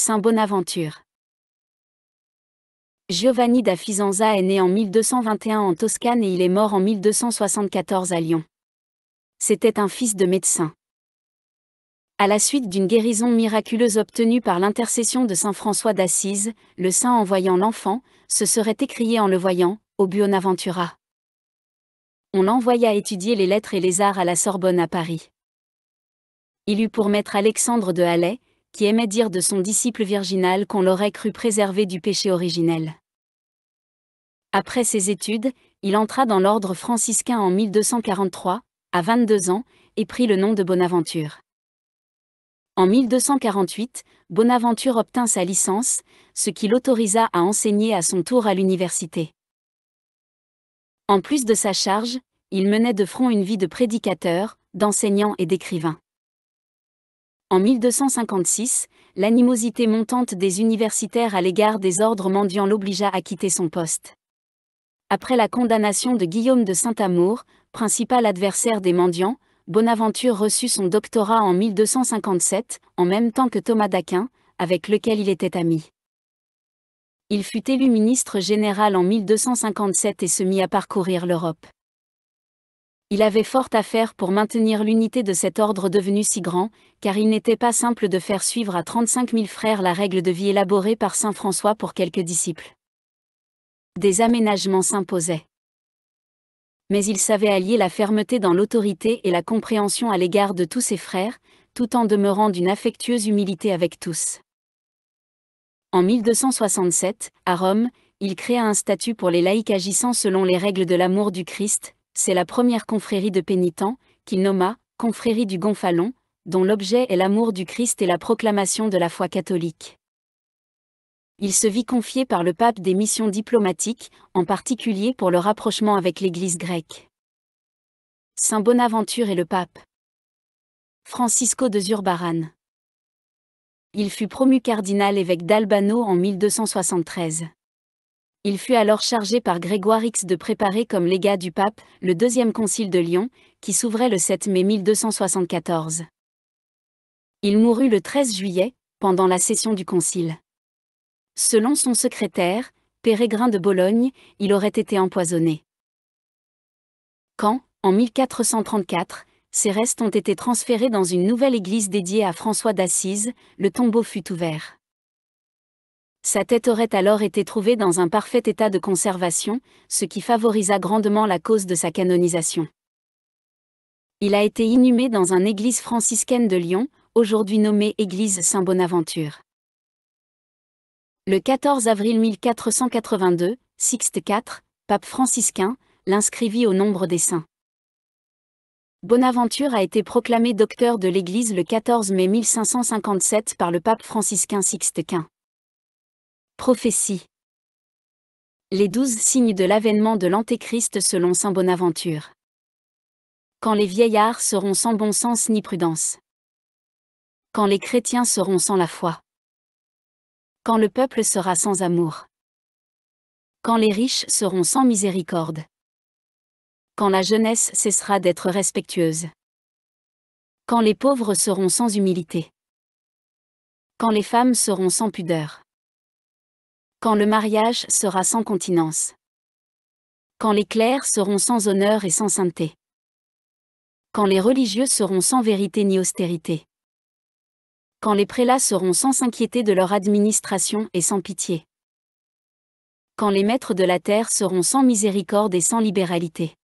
Saint Bonaventure. Giovanni da Fisanza est né en 1221 en Toscane et il est mort en 1274 à Lyon. C'était un fils de médecin. À la suite d'une guérison miraculeuse obtenue par l'intercession de saint François d'Assise, le saint en voyant l'enfant, se serait écrié en le voyant, au Buonaventura. On l'envoya étudier les lettres et les arts à la Sorbonne à Paris. Il eut pour maître Alexandre de Halais, qui aimait dire de son disciple virginal qu'on l'aurait cru préservé du péché originel. Après ses études, il entra dans l'ordre franciscain en 1243, à 22 ans, et prit le nom de Bonaventure. En 1248, Bonaventure obtint sa licence, ce qui l'autorisa à enseigner à son tour à l'université. En plus de sa charge, il menait de front une vie de prédicateur, d'enseignant et d'écrivain. En 1256, l'animosité montante des universitaires à l'égard des ordres mendiants l'obligea à quitter son poste. Après la condamnation de Guillaume de Saint-Amour, principal adversaire des mendiants, Bonaventure reçut son doctorat en 1257, en même temps que Thomas d'Aquin, avec lequel il était ami. Il fut élu ministre général en 1257 et se mit à parcourir l'Europe. Il avait fort à faire pour maintenir l'unité de cet ordre devenu si grand, car il n'était pas simple de faire suivre à 35 000 frères la règle de vie élaborée par saint François pour quelques disciples. Des aménagements s'imposaient. Mais il savait allier la fermeté dans l'autorité et la compréhension à l'égard de tous ses frères, tout en demeurant d'une affectueuse humilité avec tous. En 1267, à Rome, il créa un statut pour les laïcs agissant selon les règles de l'amour du Christ, c'est la première confrérie de pénitents, qu'il nomma Confrérie du Gonfalon, dont l'objet est l'amour du Christ et la proclamation de la foi catholique. Il se vit confié par le pape des missions diplomatiques, en particulier pour le rapprochement avec l'Église grecque. Saint Bonaventure et le pape. Francisco de Zurbaran. Il fut promu cardinal évêque d'Albano en 1273. Il fut alors chargé par Grégoire X de préparer comme légat du pape le deuxième concile de Lyon, qui s'ouvrait le 7 mai 1274. Il mourut le 13 juillet, pendant la session du concile. Selon son secrétaire, Pérégrin de Bologne, il aurait été empoisonné. Quand, en 1434, ses restes ont été transférés dans une nouvelle église dédiée à François d'Assise, le tombeau fut ouvert. Sa tête aurait alors été trouvée dans un parfait état de conservation, ce qui favorisa grandement la cause de sa canonisation. Il a été inhumé dans une église franciscaine de Lyon, aujourd'hui nommée Église Saint-Bonaventure. Le 14 avril 1482, Sixte IV, pape franciscain, l'inscrivit au nombre des saints. Bonaventure a été proclamé docteur de l'Église le 14 mai 1557 par le pape franciscain Sixte V. Prophétie. Les douze signes de l'avènement de l'Antéchrist selon Saint Bonaventure. Quand les vieillards seront sans bon sens ni prudence. Quand les chrétiens seront sans la foi. Quand le peuple sera sans amour. Quand les riches seront sans miséricorde. Quand la jeunesse cessera d'être respectueuse. Quand les pauvres seront sans humilité. Quand les femmes seront sans pudeur quand le mariage sera sans continence. Quand les clercs seront sans honneur et sans sainteté. Quand les religieux seront sans vérité ni austérité. Quand les prélats seront sans s'inquiéter de leur administration et sans pitié. Quand les maîtres de la terre seront sans miséricorde et sans libéralité.